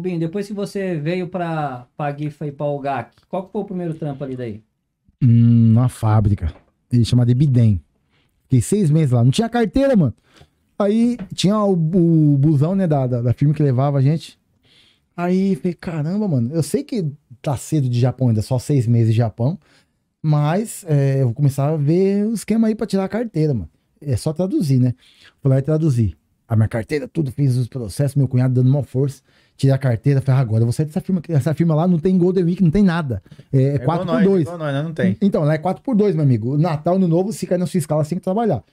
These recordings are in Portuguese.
Rubinho, depois que você veio para a GIFA e para o GAC, qual que foi o primeiro trampo ali daí? Hum, uma fábrica. Ele chama de Bidem. Fiquei seis meses lá. Não tinha carteira, mano. Aí tinha o, o busão, né, da, da, da firma que levava a gente. Aí falei, caramba, mano, eu sei que tá cedo de Japão ainda, só seis meses de Japão. Mas é, eu vou começar a ver o esquema aí pra tirar a carteira, mano. É só traduzir, né? Vou lá e traduzir a minha carteira, tudo, fiz os processos, meu cunhado dando uma força. Tirei a carteira, falei, ah, agora eu vou sair dessa firma. Essa firma lá não tem Golden Week, não tem nada. É 4x2. É né? não tem. Então, lá é 4x2, meu amigo. Natal, no novo, se cair na sua escala, você tem que trabalhar.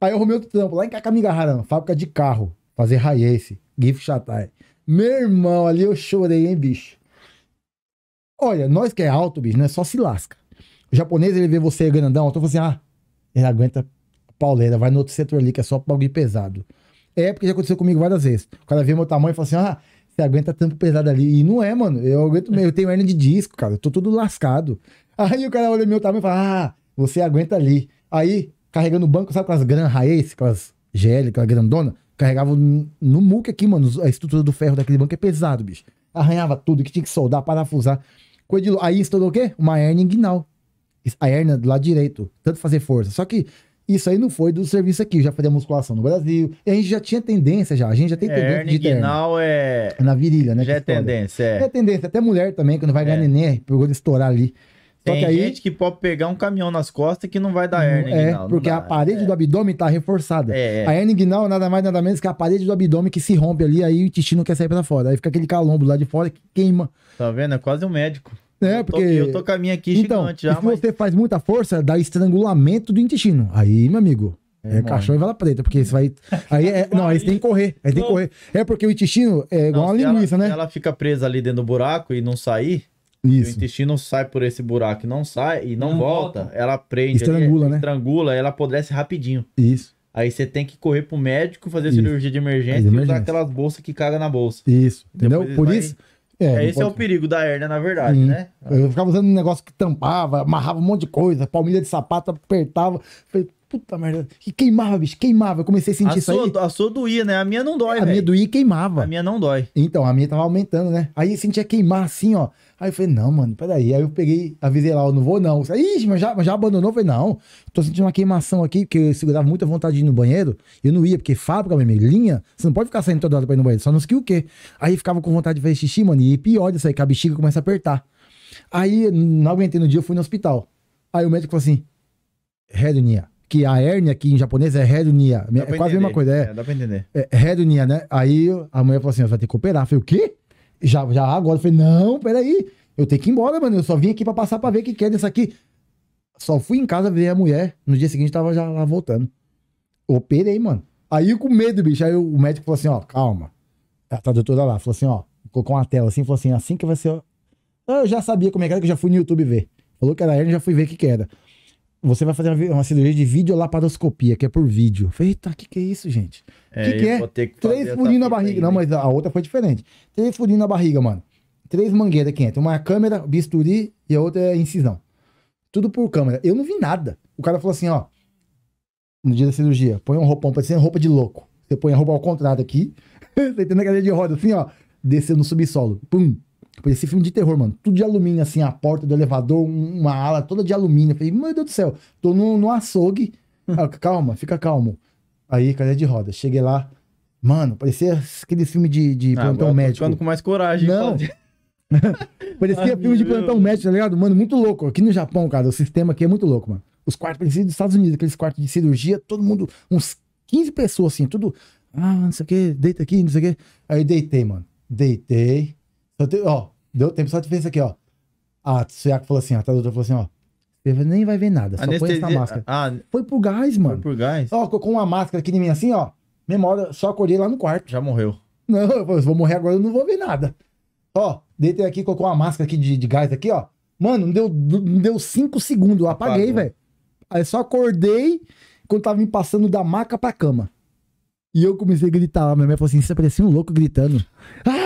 Aí eu arrumei outro trampo lá em Cacamigararama, fábrica de carro, fazer high ace, chatai. Meu irmão, ali eu chorei, hein, bicho. Olha, nós que é alto, bicho, não é só se lasca. O japonês, ele vê você grandão, então assim, ah, ele aguenta pauleira, vai no outro setor ali que é só pra alguém pesado. É, porque já aconteceu comigo várias vezes. O cara vê meu tamanho e fala assim: ah, você aguenta tanto pesado ali. E não é, mano. Eu aguento mesmo. Eu tenho hernia de disco, cara. Eu tô todo lascado. Aí o cara olha meu tamanho e fala: ah, você aguenta ali. Aí, carregando o banco, sabe aquelas gran raiz, aquelas GL, aquela grandona? Carregava no, muque aqui, mano. A estrutura do ferro daquele banco é pesado, bicho. Arranhava tudo que tinha que soldar, parafusar. Coisa de... Aí estourou o quê? Uma hernia inguinal. A hernia do lado direito. Tanto fazer força. Só que isso aí não foi do serviço aqui, já fazia musculação no Brasil. E a gente já tinha tendência já, a gente já tem é, tendência de terno. é... Na virilha, né? Já é, é tendência, é. é. tendência, até mulher também, quando vai ganhar é. neném, é por estourar ali. Só tem que aí, gente que pode pegar um caminhão nas costas que não vai dar hernia é, Porque dá, a parede é. do abdômen está reforçada. É, é. A hernia guinal nada mais nada menos que a parede do abdômen que se rompe ali, aí o intestino quer sair para fora. Aí fica aquele calombo lá de fora que queima. Tá vendo? É quase um médico né porque... Eu tô, eu tô com a minha aqui então, gigante já, se mas... você faz muita força, dá estrangulamento do intestino. Aí, meu amigo, é, é cachorro e vela preta, porque isso vai... Aí, é... não, aí você tem que correr, aí tem que correr. É porque o intestino é igual não, uma linguiça, ela, né? ela fica presa ali dentro do buraco e não sair... Isso. O intestino sai por esse buraco e não sai e não, não volta, volta, ela prende, estrangula, ali, né? Estrangula, ela apodrece rapidinho. Isso. Aí você tem que correr pro médico, fazer cirurgia de emergência, de emergência, e usar aquelas bolsas que caga na bolsa. Isso, entendeu? Por isso, é, é esse pode... é o perigo da hernia, na verdade, né? Eu ficava usando um negócio que tampava, amarrava um monte de coisa, palmilha de sapato, apertava. Falei, Puta merda. E queimava, bicho, queimava. Eu comecei a sentir a isso sua, aí. A sua doía, né? A minha não dói, A véio. minha doía e queimava. A minha não dói. Então, a minha tava aumentando, né? Aí eu sentia queimar assim, ó. Aí eu falei, não, mano, peraí. Aí eu peguei, avisei lá, eu não vou não. Falei, Ixi, mas já, mas já abandonou? Eu falei, não. Tô sentindo uma queimação aqui, porque eu segurava muita vontade de ir no banheiro. Eu não ia, porque fábrica, meu amigo, linha, você não pode ficar saindo toda hora pra ir no banheiro. Só não sei o quê. Aí ficava com vontade de fazer xixi, mano. E pior disso aí, que a bexiga começa a apertar. Aí, não aguentei no dia, eu fui no hospital. Aí o médico falou assim, Redonia, que a hérnia aqui em japonês é redunia. É quase entender. a mesma coisa. É, é, dá pra entender. É, é redunia, né? Aí a mulher falou assim: você vai ter que operar. Eu falei, o quê? Já, já agora. Eu falei, não, peraí. Eu tenho que ir embora, mano. Eu só vim aqui pra passar pra ver o que, queda é aqui. Só fui em casa ver a mulher. No dia seguinte tava já lá voltando. Operei, mano. Aí com medo, bicho. Aí o médico falou assim: ó, calma. A tradutora lá falou assim: ó, colocou uma tela assim, falou assim: assim que vai ser. Eu já sabia como é que era, que eu já fui no YouTube ver. Falou que era hérnia, já fui ver o que, que era você vai fazer uma, uma cirurgia de videolaparoscopia, que é por vídeo. Eu falei, eita, o que, que é isso, gente? O é, que, que é? Que Três furinhos na barriga. Aí, Não, né? mas a outra foi diferente. Três furinhos na barriga, mano. Três mangueiras que entra. Uma é câmera, bisturi e a outra é incisão. Tudo por câmera. Eu não vi nada. O cara falou assim, ó. No dia da cirurgia, põe um roupão, parecendo é roupa de louco. Você põe a roupa ao contrário aqui. você tem na cadeira de roda, assim, ó. Desceu no subsolo. Pum. Parecia tipo, filme de terror, mano. Tudo de alumínio, assim, a porta do elevador, uma ala toda de alumínio. Eu falei, meu Deus do céu, tô no, no açougue. Hum. calma, fica calmo. Aí, cadeia de roda. Cheguei lá, mano, parecia aquele filme de, de ah, plantão médico. Ficando com mais coragem, Não. parecia filme de plantão médico, tá ligado? Mano, muito louco. Aqui no Japão, cara, o sistema aqui é muito louco, mano. Os quartos pareciam dos Estados Unidos, aqueles quartos de cirurgia, todo mundo, uns 15 pessoas, assim, tudo. Ah, não sei o que, deita aqui, não sei o que. Aí deitei, mano. Deitei. Te, ó, deu tempo só de ver isso aqui, ó. A ah, Tsuyaku falou assim, a Tadutra falou assim, ó. Você nem vai ver nada, só Anestesia... põe essa máscara. Ah, foi pro gás, mano. Foi pro gás. Ó, colocou uma máscara aqui de mim assim, ó. Memória, só acordei lá no quarto. Já morreu. Não, eu vou morrer agora, eu não vou ver nada. Ó, deitei aqui, colocou uma máscara aqui de, de gás aqui, ó. Mano, não deu, não deu cinco segundos, eu apaguei, velho. Aí só acordei quando tava me passando da maca pra cama. E eu comecei a gritar. Minha mãe falou assim: você parecia um louco gritando. Ah!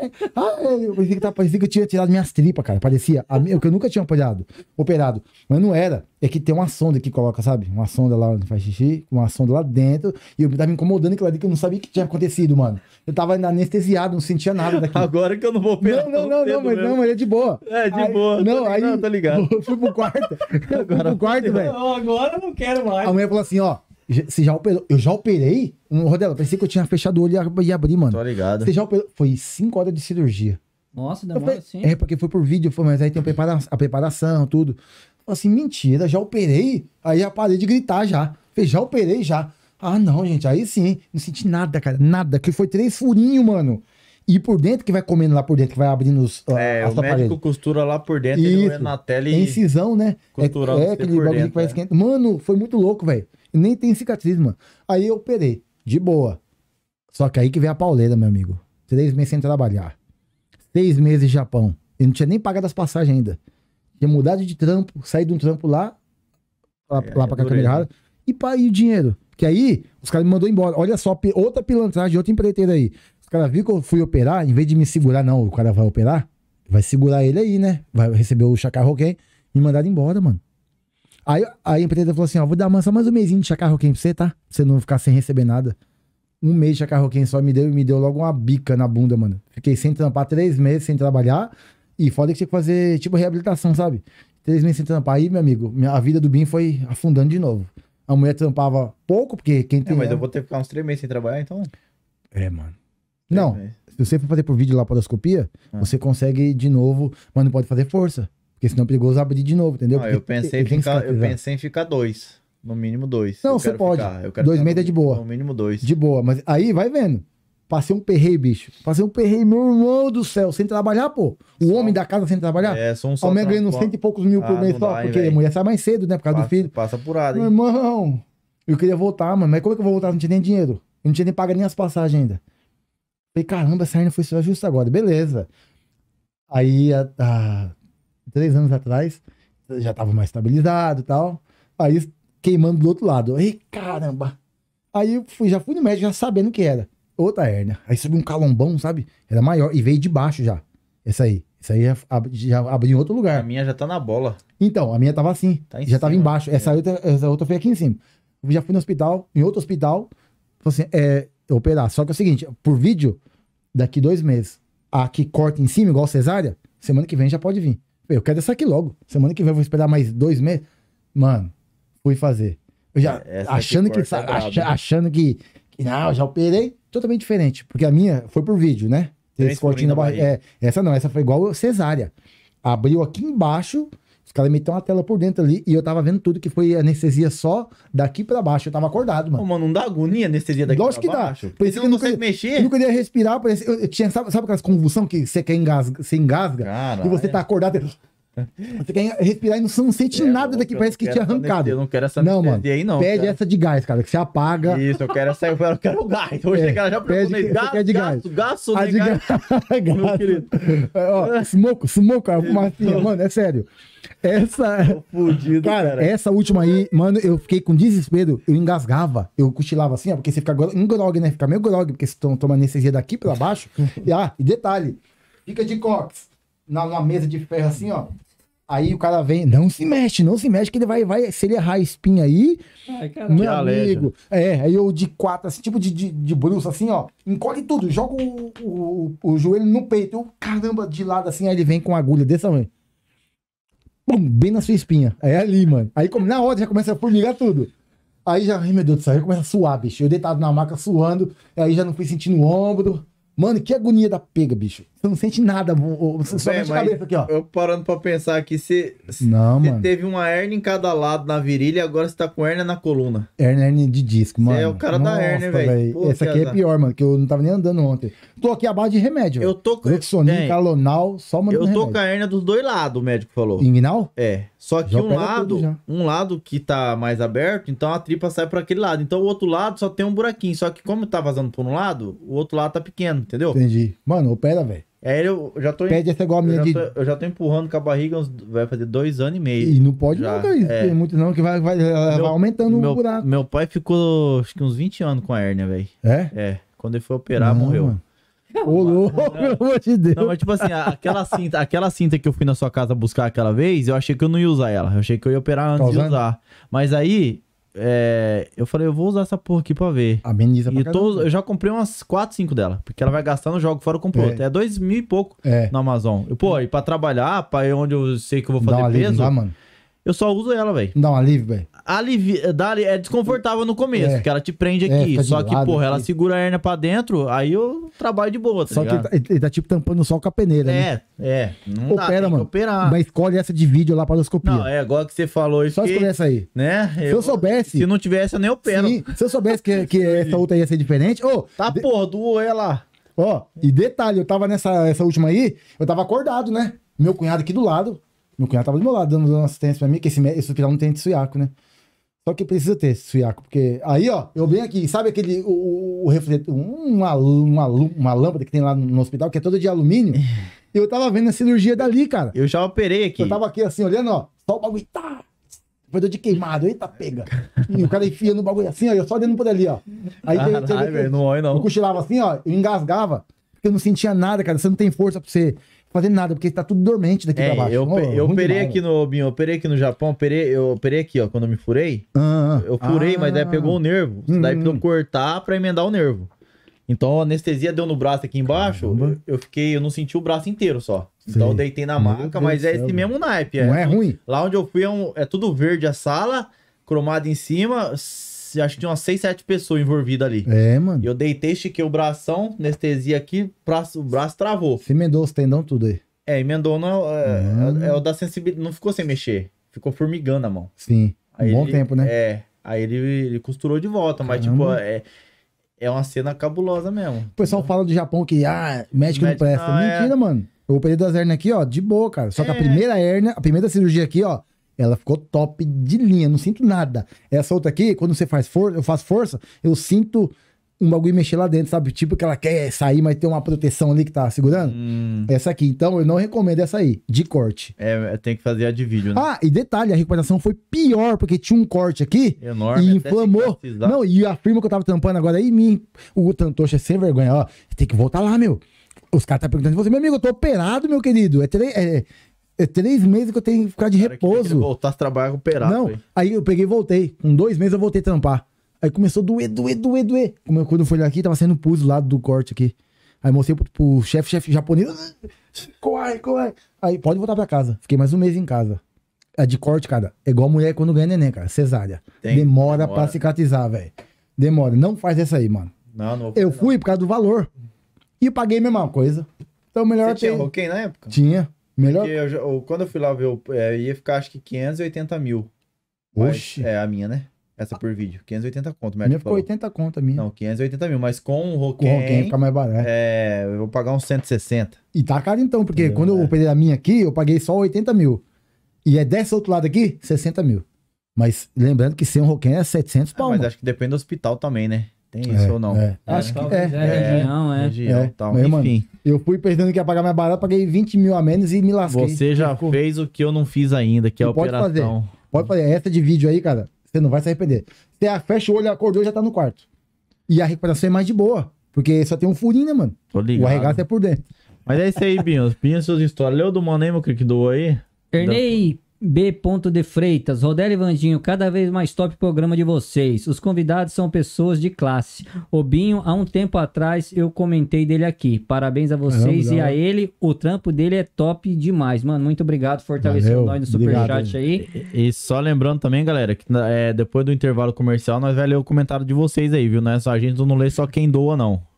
bem. Ah, é, eu pensei que, tava, parecia que eu tinha tirado minhas tripas, cara. Parecia. A, eu, que eu nunca tinha operado, operado. Mas não era. É que tem uma sonda que coloca, sabe? Uma sonda lá onde faz xixi, uma sonda lá dentro. E eu tava me incomodando aquilo ali que eu não sabia o que tinha acontecido, mano. Eu tava anestesiado, não sentia nada daquilo. Agora que eu não vou operar. Não, não, não, não, mas, não, mas é de boa. É, de aí, boa. Não, aí. Não, tá ligado. Fui pro quarto. Agora, fui pro quarto, velho. Agora eu não quero mais. A mulher falou assim, ó. Você já operou? Eu já operei? Um rodela, parecia que eu tinha fechado o olho e ia abrir, mano. Tô ligado. Você já operou? Foi cinco horas de cirurgia. Nossa, demora assim. É, porque foi por vídeo, foi, mas aí tem a preparação, tudo. Eu assim, mentira, já operei? Aí já parei de gritar já. Falei, já operei já. Ah, não, gente, aí sim. Não senti nada, cara, nada. Que foi três furinhos, mano. E por dentro que vai comendo lá por dentro, que vai abrindo os. É, o aparelho. médico costura lá por dentro, Isso. ele na tela e. É incisão, né? Costurando é, é aquele bagulho dentro, que vai é. esquentando. Mano, foi muito louco, velho. Nem tem cicatriz, mano. Aí eu operei, de boa. Só que aí que vem a pauleira, meu amigo. Três meses sem trabalhar. Seis meses em Japão. Eu não tinha nem pagado as passagens ainda. Tinha mudado de trampo, saí de um trampo lá, lá, é, lá é pra cá, errada. Né? E, para o dinheiro? Que aí, os caras me mandou embora. Olha só, outra pilantragem, outra empreiteira aí. Os caras viram que eu fui operar, em vez de me segurar, não, o cara vai operar, vai segurar ele aí, né? Vai receber o chacarroquém. Me mandaram embora, mano. Aí a empresa falou assim: ó, vou dar só mais um mêsinho de chacarroquém pra você, tá? Pra você não ficar sem receber nada. Um mês de chacarroquém só me deu e me deu logo uma bica na bunda, mano. Fiquei sem trampar três meses, sem trabalhar. E foda que tinha que fazer, tipo, reabilitação, sabe? Três meses sem trampar. Aí, meu amigo, a vida do Bim foi afundando de novo. A mulher trampava pouco, porque quem é, tem. É, mas eu vou ter que ficar uns três meses sem trabalhar, então. É, mano. não. Se você for fazer por vídeo laparoscopia, ah. você consegue de novo, mas não pode fazer força. Porque senão é perigoso abrir de novo, entendeu? Ah, eu, pensei em ficar, eu pensei em ficar dois. No mínimo dois. Não, você pode. Ficar, dois meses é de boa. No mínimo dois. De boa, mas aí vai vendo. Passei um perreiro bicho. Passei um perreiro meu irmão do céu, sem trabalhar, pô. O só... homem da casa sem trabalhar. É, só um só. Homem ganhando cento e poucos mil ah, por mês só, dá, porque a mulher sai mais cedo, né, por causa passa, do filho. Passa apurado, hein? Meu irmão, eu queria voltar, mano, mas como é que eu vou voltar? Não tinha nem dinheiro. Eu não tinha nem pago nem as passagens ainda. Falei, caramba, essa ainda foi só justa agora. Beleza. Aí, a, a três anos atrás, já estava mais estabilizado e tal. Aí queimando do outro lado. Ei, caramba! Aí eu fui, já fui no médico já sabendo o que era. Outra hérnia. Aí subiu um calombão, sabe? Era maior e veio de baixo já. Essa aí. Essa aí já, ab, já abriu em outro lugar. A minha já tá na bola. Então, a minha tava assim. Tá já cima, tava embaixo. É. Essa, outra, essa outra foi aqui em cima. Eu já fui no hospital, em outro hospital. Falei assim, é, operar. Só que é o seguinte, por vídeo, daqui dois meses, a que corta em cima, igual cesárea, semana que vem já pode vir. Eu quero essa aqui logo. Semana que vem eu vou esperar mais dois meses. Mano, fui fazer. Eu já é, achando que, que sabe, achando que, que não, já operei, totalmente diferente, porque a minha foi por vídeo, né? Esse barriga. É, essa não, essa foi igual cesárea. Abriu aqui embaixo, os caras meteram uma tela por dentro ali e eu tava vendo tudo que foi anestesia só daqui pra baixo. Eu tava acordado, mano. Ô, mano, não dá agonia anestesia daqui Lógico pra baixo? Lógico que dá. Parecia você não consegue mexer? Eu não queria respirar. Parecia, eu, tinha, sabe, sabe aquelas convulsões que você quer engasga, você engasga? Caralho. E você é. tá acordado. Você quer respirar e não, sente é, nada daqui, parece que tinha arrancado. Eu não quero essa não, é mano, aí, não. Pede cara. essa de gás, cara, que você apaga. Isso, eu quero essa, eu quero, eu quero gás. Hoje é, já pede, né? ah, gás, gás. Gasto, de gás. Meu querido. Ó, smoke, Mano, é sério. Essa. Fudido, cara, cara, essa última aí, mano, eu fiquei com desespero. Eu engasgava. Eu cochilava assim, ó, porque você fica grog, né? Fica meio grog, porque você toma anestesia daqui pra baixo. e, ah, e detalhe, fica de cox na, numa mesa de ferro assim, ó. Aí o cara vem, não se mexe, não se mexe, que ele vai, vai, se ele errar a espinha aí, Ai, meu amigo. É, aí eu de quatro, assim, tipo de, de, de bruxo, assim, ó, encolhe tudo, joga o, o, o joelho no peito, eu, caramba, de lado, assim, aí ele vem com agulha desse tamanho. Pum, bem na sua espinha. É ali, mano. Aí como, na hora já começa a formigar tudo. Aí já, ai, meu Deus do céu, já começa a suar, bicho. Eu deitado na maca suando, aí já não fui sentindo o ombro. Mano, que agonia da pega, bicho. Você não sente nada, você só Bem, a cabeça aqui, ó. Eu parando pra pensar aqui, você, não, você teve uma hernia em cada lado na virilha e agora você tá com hernia na coluna. Hernia, hernia de disco, é mano. Você é o cara Nossa, da hernia, velho. Essa aqui é pior, mano, que eu não tava nem andando ontem. Tô aqui à base de remédio. Eu tô com... Rexonin, calonal, só mano Eu tô remédio. com a hernia dos dois lados, o médico falou. Inguinal? É. Só que já um lado, um lado que tá mais aberto, então a tripa sai para aquele lado. Então o outro lado só tem um buraquinho. Só que como tá vazando por um lado, o outro lado tá pequeno, entendeu? Entendi. Mano, opera, velho. É, eu já tô. Pede essa igual a minha eu, de... tô, eu já tô empurrando com a barriga, uns, vai fazer dois anos e meio. E não pode já, não, isso, é. é. muito não, que vai, vai, vai aumentando meu, o buraco. Meu pai ficou, acho que uns 20 anos com a hérnia, velho. É? É. Quando ele foi operar, não, morreu. Mano. Ô, louco, pelo amor de Deus. Não, mas tipo assim, aquela cinta, aquela cinta que eu fui na sua casa buscar aquela vez, eu achei que eu não ia usar ela. Eu achei que eu ia operar antes tá de usar. Mas aí, é, eu falei, eu vou usar essa porra aqui pra ver. Ameniza pra e eu, tô, eu já comprei umas 4, 5 dela. Porque ela vai gastar no jogo fora eu compro é. outra. É 2 mil e pouco é. na Amazon. Eu, pô, e pra trabalhar, pra ir onde eu sei que eu vou fazer dá peso. Lida, dá, mano. Eu só uso ela, velho. Dá um alívio, velho. Alivia, eh, dá, é desconfortável no começo, é. que ela te prende é, aqui. É, só que, porra, ela segura a hernia pra dentro, aí eu trabalho de boa, tá Só ligado? que ele tá, ele tá, tipo tampando o sol com a peneira, é, né? É, é. Opera, dá, mano. Operar. Mas escolhe essa de vídeo lá pra endoscopia. Não, é, agora que você falou isso. Só que, essa aí. Né? Eu, se eu soubesse. Se não tivesse, eu nem opero. Sim, se eu soubesse que, que essa outra ia ser diferente. Ô, oh, tá, de... porra, doou ela. Ó, oh, e detalhe, eu tava nessa essa última aí, eu tava acordado, né? Meu cunhado aqui do lado, meu cunhado tava do meu lado, dando, dando assistência pra mim, que esse, esse hospital não tem suiaco, né? Só que precisa ter suiaco, porque aí, ó, eu venho aqui, sabe aquele, o, o refletor, uma, uma, uma lâmpada que tem lá no hospital, que é toda de alumínio? Eu tava vendo a cirurgia dali, cara. Eu já operei aqui. Eu tava aqui assim, olhando, ó, só o bagulho, tá, foi dor de queimado, eita, pega. E o cara enfia no bagulho assim, ó, eu só dentro por ali, ó. Aí ah, teve, teve, ai, não olha não. Eu cochilava assim, ó, eu engasgava, porque eu não sentia nada, cara, você não tem força pra você fazendo nada, porque está tudo dormente daqui é, pra baixo. Eu, oh, eu operei demais, aqui no Binho, eu operei aqui no Japão, operei, eu operei aqui, ó, quando eu me furei. Ah, eu furei, ah, mas daí pegou o nervo. Hum, daí precisou cortar para emendar o nervo. Então a anestesia deu no braço aqui embaixo, eu, eu, fiquei, eu não senti o braço inteiro só. Sim. Então eu deitei na maca, mas é esse mesmo naipe. É, não é, é ruim? Lá onde eu fui é, um, é tudo verde a sala, cromado em cima, acho que tinha umas 6, 7 pessoas envolvidas ali. É, mano. Eu deitei, estiquei o bração, anestesia aqui, braço, o braço travou. Se emendou os tendão tudo aí. É, emendou, não é, ah. é, é o da sensibilidade, não ficou sem mexer, ficou formigando a mão. Sim, aí um bom ele, tempo, né? É, aí ele, ele costurou de volta, Caramba. mas tipo, é, é uma cena cabulosa mesmo. O pessoal fala do Japão que, ah, médico, médico não presta. Não, ah, é. Mentira, é... mano. Eu operei duas hernias aqui, ó, de boa, cara. Só que a é. primeira hernia, a primeira cirurgia aqui, ó, ela ficou top de linha, não sinto nada. Essa outra aqui, quando você faz força, eu faço força, eu sinto um bagulho mexer lá dentro, sabe? Tipo que ela quer sair, mas tem uma proteção ali que tá segurando. Hum. Essa aqui. Então, eu não recomendo essa aí, de corte. É, é tem que fazer a de vídeo, né? Ah, e detalhe, a recomendação foi pior, porque tinha um corte aqui. Enorme. E inflamou. Não, e a firma que eu tava tampando agora aí, mim, o Tantoxa sem vergonha, ó. Tem que voltar lá, meu. Os caras estão tá perguntando você, meu amigo, eu tô operado, meu querido. É, tre... é é três meses que eu tenho que ficar de Cara, repouso. Que voltar a trabalhar recuperado. Não, aí. aí eu peguei e voltei. Com dois meses eu voltei a trampar. Aí começou a doer, doer, doer, doer. Como eu, quando eu fui olhar aqui, tava sendo pus do lado do corte aqui. Aí mostrei pro, pro chefe, chefe japonês. Corre, corre. Aí pode voltar pra casa. Fiquei mais um mês em casa. é de corte, cara, é igual mulher quando ganha neném, cara. Cesárea. Tem, demora, demora pra cicatrizar, velho. Demora. Não faz essa aí, mano. Não, não Eu fui não. por causa do valor. E paguei a mesma coisa. Então melhor Você ter... tinha roquém na época? Tinha. Melhor. Porque eu, eu, quando eu fui lá ver, é, ia ficar acho que 580 mil. Oxi. Mas, é a minha, né? Essa por vídeo. 580 conto. Minha ficou 80 conto, a minha. Não, 580 mil, mas com o Roken. Com o Roken fica mais barato. É, eu vou pagar uns 160. E tá caro então, porque Entendeu? É. quando eu operei a minha aqui, eu paguei só 80 mil. E é desse outro lado aqui, 60 mil. Mas lembrando que sem um Roken é 700 pau. Ah, mas acho que depende do hospital também, né? Tem é, isso é, ou não? É. Acho que é. é. é região, é. Região, é, tal. Mas, Enfim. Mano, eu fui perdendo que ia pagar mais barato, paguei 20 mil a menos e me lasquei. Você já Ficou. fez o que eu não fiz ainda, que é a pode operação. Fazer. Pode fazer. Essa de vídeo aí, cara, você não vai se arrepender. Você fecha o olho, acordou já tá no quarto. E a recuperação é mais de boa. Porque só tem um furinho, né, mano? Tô ligado. O arregaço é por dentro. Mas é isso aí, Binhos. Binhos, suas histórias. Leu do Monemo que doou aí? Ernei. Da... B. De Freitas, Rodélio Vandinho, cada vez mais top programa de vocês. Os convidados são pessoas de classe. Obinho, há um tempo atrás eu comentei dele aqui. Parabéns a vocês Caramba, e a ele. O trampo dele é top demais, mano. Muito obrigado, fortalecendo nós no superchat aí. E, e, só lembrando também, galera, que é, depois do intervalo comercial nós vai ler o comentário de vocês aí, viu? Não é a gente não lê só quem doa, não.